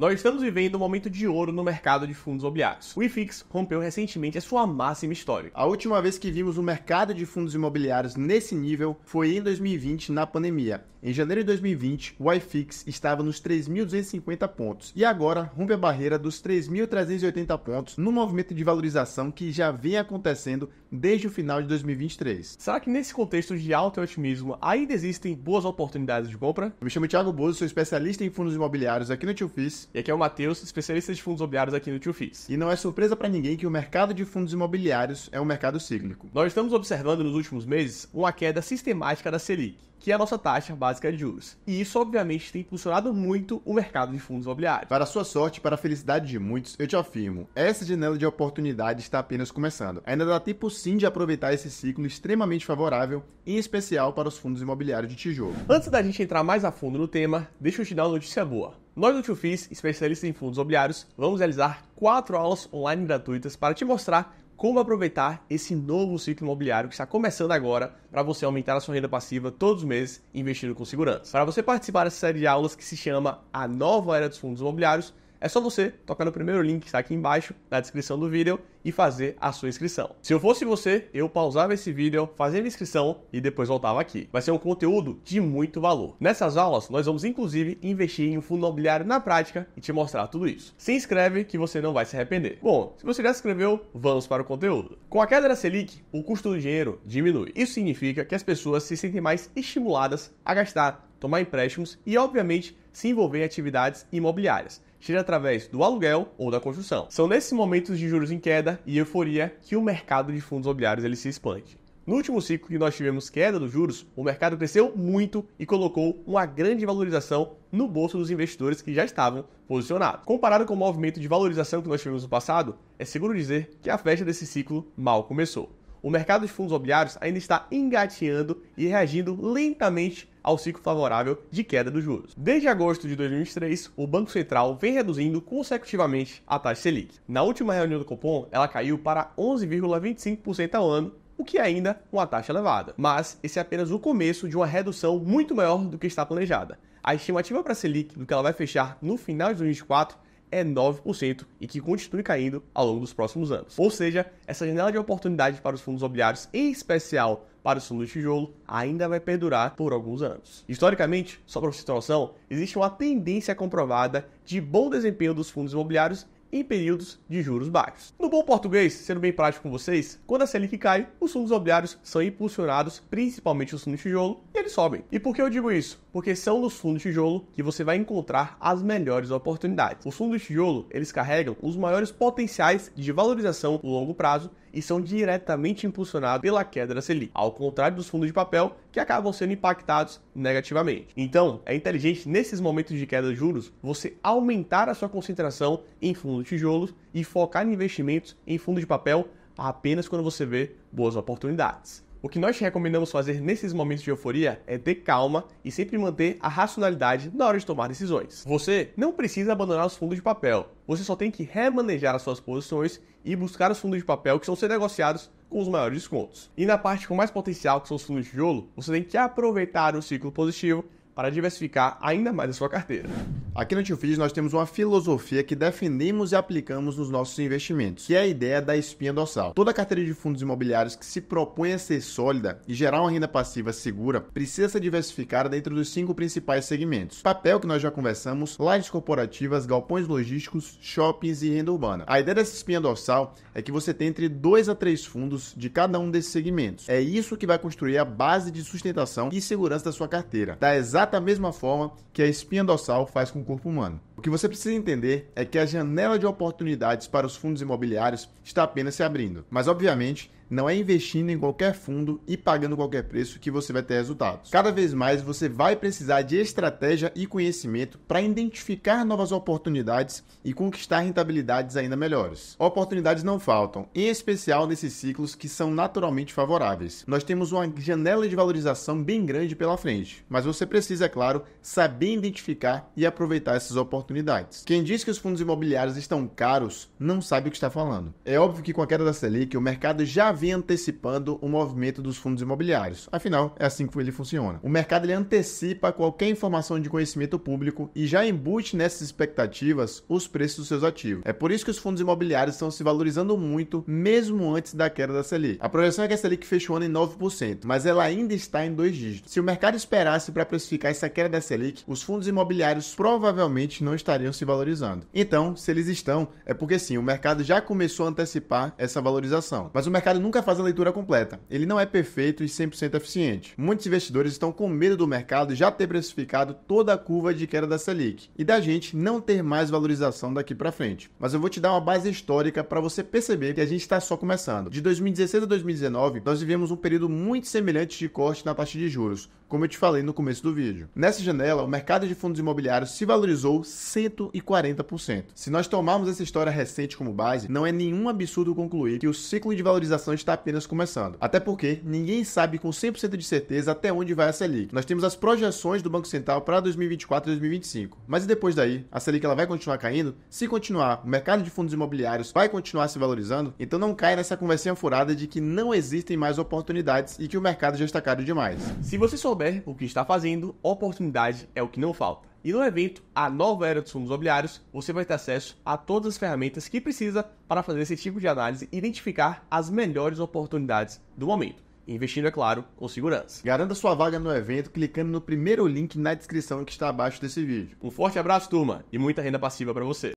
Nós estamos vivendo um momento de ouro no mercado de fundos imobiliários. O IFIX rompeu recentemente a sua máxima histórica. A última vez que vimos o mercado de fundos imobiliários nesse nível foi em 2020, na pandemia. Em janeiro de 2020, o IFIX estava nos 3.250 pontos e agora rompe a barreira dos 3.380 pontos no movimento de valorização que já vem acontecendo desde o final de 2023. Será que nesse contexto de alto otimismo ainda existem boas oportunidades de compra? Eu me chamo Thiago Bozo, sou especialista em fundos imobiliários aqui no Tio Fis e aqui é o Matheus, especialista de fundos imobiliários aqui no Tio Fis. E não é surpresa para ninguém que o mercado de fundos imobiliários é um mercado cíclico. Nós estamos observando nos últimos meses uma queda sistemática da Selic, que é a nossa taxa básica de juros. E isso, obviamente, tem impulsionado muito o mercado de fundos imobiliários. Para sua sorte, para a felicidade de muitos, eu te afirmo, essa janela de oportunidade está apenas começando. Ainda dá tempo sim de aproveitar esse ciclo extremamente favorável, em especial para os fundos imobiliários de tijolo. Antes da gente entrar mais a fundo no tema, deixa eu te dar uma notícia boa. Nós do Tufis, especialistas em fundos imobiliários, vamos realizar quatro aulas online gratuitas para te mostrar como aproveitar esse novo ciclo imobiliário que está começando agora para você aumentar a sua renda passiva todos os meses investindo com segurança. Para você participar dessa série de aulas que se chama A Nova Era dos Fundos Imobiliários, é só você tocar no primeiro link que está aqui embaixo na descrição do vídeo e fazer a sua inscrição. Se eu fosse você, eu pausava esse vídeo, fazia a inscrição e depois voltava aqui. Vai ser um conteúdo de muito valor. Nessas aulas, nós vamos inclusive investir em um fundo imobiliário na prática e te mostrar tudo isso. Se inscreve que você não vai se arrepender. Bom, se você já se inscreveu, vamos para o conteúdo. Com a queda da Selic, o custo do dinheiro diminui. Isso significa que as pessoas se sentem mais estimuladas a gastar tomar empréstimos e, obviamente, se envolver em atividades imobiliárias, seja através do aluguel ou da construção. São nesses momentos de juros em queda e euforia que o mercado de fundos imobiliários ele se expande. No último ciclo que nós tivemos queda dos juros, o mercado cresceu muito e colocou uma grande valorização no bolso dos investidores que já estavam posicionados. Comparado com o movimento de valorização que nós tivemos no passado, é seguro dizer que a festa desse ciclo mal começou o mercado de fundos imobiliários ainda está engateando e reagindo lentamente ao ciclo favorável de queda dos juros. Desde agosto de 2023, o Banco Central vem reduzindo consecutivamente a taxa Selic. Na última reunião do Copom, ela caiu para 11,25% ao ano, o que é ainda é uma taxa elevada. Mas esse é apenas o começo de uma redução muito maior do que está planejada. A estimativa para a Selic do que ela vai fechar no final de 2024 é 9% e que continue caindo ao longo dos próximos anos. Ou seja, essa janela de oportunidade para os fundos imobiliários, em especial para o fundo de tijolo ainda vai perdurar por alguns anos. Historicamente, só para você ter noção, existe uma tendência comprovada de bom desempenho dos fundos imobiliários em períodos de juros baixos. No bom português, sendo bem prático com vocês, quando a Selic cai, os fundos imobiliários são impulsionados, principalmente os fundos de tijolo, e eles sobem. E por que eu digo isso? Porque são nos fundos de tijolo que você vai encontrar as melhores oportunidades. Os fundos de tijolo, eles carregam os maiores potenciais de valorização no longo prazo e são diretamente impulsionados pela queda da Selic, ao contrário dos fundos de papel que acabam sendo impactados negativamente. Então, é inteligente nesses momentos de queda de juros você aumentar a sua concentração em fundos de tijolos e focar em investimentos em fundos de papel apenas quando você vê boas oportunidades. O que nós te recomendamos fazer nesses momentos de euforia é ter calma e sempre manter a racionalidade na hora de tomar decisões. Você não precisa abandonar os fundos de papel, você só tem que remanejar as suas posições e buscar os fundos de papel que são ser negociados com os maiores descontos. E na parte com mais potencial, que são os fundos de tijolo, você tem que aproveitar o ciclo positivo para diversificar ainda mais a sua carteira. Aqui no TioFeed nós temos uma filosofia que defendemos e aplicamos nos nossos investimentos, que é a ideia da espinha dorsal. Toda carteira de fundos imobiliários que se propõe a ser sólida e gerar uma renda passiva segura precisa ser diversificada dentro dos cinco principais segmentos. Papel que nós já conversamos, lajes corporativas, galpões logísticos, shoppings e renda urbana. A ideia dessa espinha dorsal é que você tem entre dois a três fundos de cada um desses segmentos. É isso que vai construir a base de sustentação e segurança da sua carteira. Da exata mesma forma que a espinha dorsal faz com corpo humano. O que você precisa entender é que a janela de oportunidades para os fundos imobiliários está apenas se abrindo, mas obviamente não é investindo em qualquer fundo e pagando qualquer preço que você vai ter resultados. Cada vez mais você vai precisar de estratégia e conhecimento para identificar novas oportunidades e conquistar rentabilidades ainda melhores. Oportunidades não faltam, em especial nesses ciclos que são naturalmente favoráveis. Nós temos uma janela de valorização bem grande pela frente, mas você precisa, é claro, saber identificar e aproveitar essas oportunidades. Quem diz que os fundos imobiliários estão caros não sabe o que está falando. É óbvio que com a queda da Selic, o mercado já antecipando o movimento dos fundos imobiliários. Afinal, é assim que ele funciona. O mercado ele antecipa qualquer informação de conhecimento público e já embute nessas expectativas os preços dos seus ativos. É por isso que os fundos imobiliários estão se valorizando muito, mesmo antes da queda da Selic. A projeção é que a Selic fechou o ano em 9%, mas ela ainda está em dois dígitos. Se o mercado esperasse para precificar essa queda da Selic, os fundos imobiliários provavelmente não estariam se valorizando. Então, se eles estão, é porque sim, o mercado já começou a antecipar essa valorização. Mas o mercado não nunca é faz a leitura completa. Ele não é perfeito e 100% eficiente. Muitos investidores estão com medo do mercado já ter precificado toda a curva de queda da Selic e da gente não ter mais valorização daqui para frente. Mas eu vou te dar uma base histórica para você perceber que a gente está só começando. De 2016 a 2019, nós vivemos um período muito semelhante de corte na taxa de juros, como eu te falei no começo do vídeo. Nessa janela, o mercado de fundos imobiliários se valorizou 140%. Se nós tomarmos essa história recente como base, não é nenhum absurdo concluir que o ciclo de valorização está apenas começando. Até porque ninguém sabe com 100% de certeza até onde vai a Selic. Nós temos as projeções do Banco Central para 2024 e 2025. Mas e depois daí? A Selic ela vai continuar caindo? Se continuar, o mercado de fundos imobiliários vai continuar se valorizando? Então não cai nessa conversinha furada de que não existem mais oportunidades e que o mercado já está caro demais. Se você souber souber o que está fazendo, oportunidade é o que não falta. E no evento, a nova era dos fundos imobiliários, você vai ter acesso a todas as ferramentas que precisa para fazer esse tipo de análise e identificar as melhores oportunidades do momento. Investindo, é claro, com segurança. Garanta sua vaga no evento clicando no primeiro link na descrição que está abaixo desse vídeo. Um forte abraço, turma, e muita renda passiva para você.